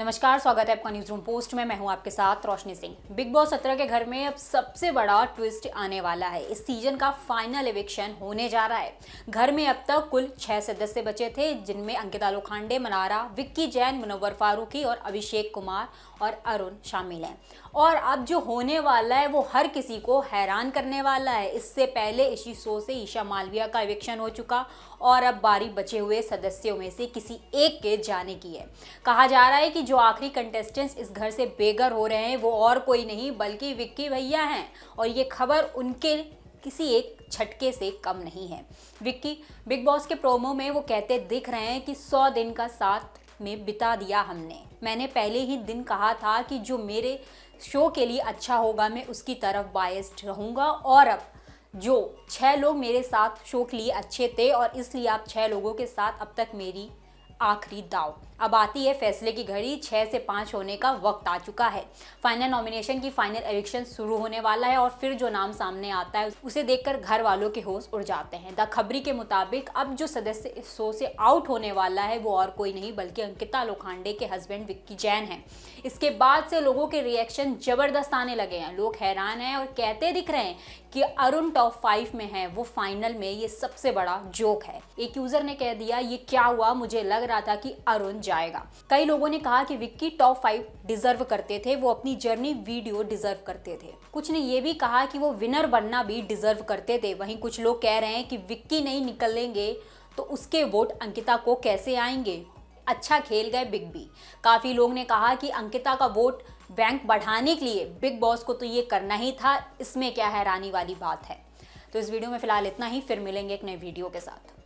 नमस्कार स्वागत है आपका न्यूज रूम पोस्ट में मैं हूं आपके साथ रोशनी सिंह बिग बॉस सत्रह के घर में अब सबसे बड़ा ट्विस्ट आने वाला है इस सीजन का फाइनल इविक्शन होने जा रहा है घर में अब तक कुल छह सदस्य बचे थे जिनमें अंकिता लोखांडे मनारा विक्की जैन मुनवर फारूकी और अभिषेक कुमार और अरुण शामिल हैं और अब जो होने वाला है वो हर किसी को हैरान करने वाला है इससे पहले इसी शो से ईशा मालविया का इविक्शन हो चुका और अब बारी बचे हुए सदस्यों में से किसी एक के जाने की है कहा जा रहा है कि जो आखिरी कंटेस्टेंट्स इस घर से बेघर हो रहे हैं वो और कोई नहीं बल्कि विक्की भैया हैं और ये खबर उनके किसी एक छटके से कम नहीं है विक्की बिग बॉस के प्रोमो में वो कहते दिख रहे हैं कि सौ दिन का साथ में बिता दिया हमने मैंने पहले ही दिन कहा था कि जो मेरे शो के लिए अच्छा होगा मैं उसकी तरफ बायस्ड रहूँगा और अब जो छः लोग मेरे साथ शो के लिए अच्छे थे और इसलिए आप छः लोगों के साथ अब तक मेरी आखिरी दाव अब आती है फैसले की घड़ी छः से पाँच होने का वक्त आ चुका है फाइनल नॉमिनेशन की फाइनल एविक्शन शुरू होने वाला है और फिर जो नाम सामने आता है उसे देखकर घर वालों के होश उड़ जाते हैं द खबरी के मुताबिक अब जो सदस्य इस शो से आउट होने वाला है वो और कोई नहीं बल्कि अंकिता लोखांडे के हस्बैंड विक्की जैन हैं इसके बाद से लोगों के रिएक्शन जबरदस्त आने लगे हैं लोग हैरान हैं और कहते दिख रहे हैं कि अरुण टॉप फाइव में है वो फाइनल में ये सबसे बड़ा जोक है एक यूज़र ने कह दिया ये क्या हुआ मुझे लग लग रहा था कि अरुण जाएगा कई लोगों ने कहा कि विक्की टॉप फाइव डिजर्व करते थे वो अपनी जर्नी वीडियो डिजर्व करते थे कुछ ने ये भी कहा कि वो विनर बनना भी डिजर्व करते थे वहीं कुछ लोग कह रहे हैं कि विक्की नहीं निकलेंगे तो उसके वोट अंकिता को कैसे आएंगे अच्छा खेल गए बिग बी काफ़ी लोग ने कहा कि अंकिता का वोट बैंक बढ़ाने के लिए बिग बॉस को तो ये करना ही था इसमें क्या हैरानी वाली बात है तो इस वीडियो में फिलहाल इतना ही फिर मिलेंगे एक नए वीडियो के साथ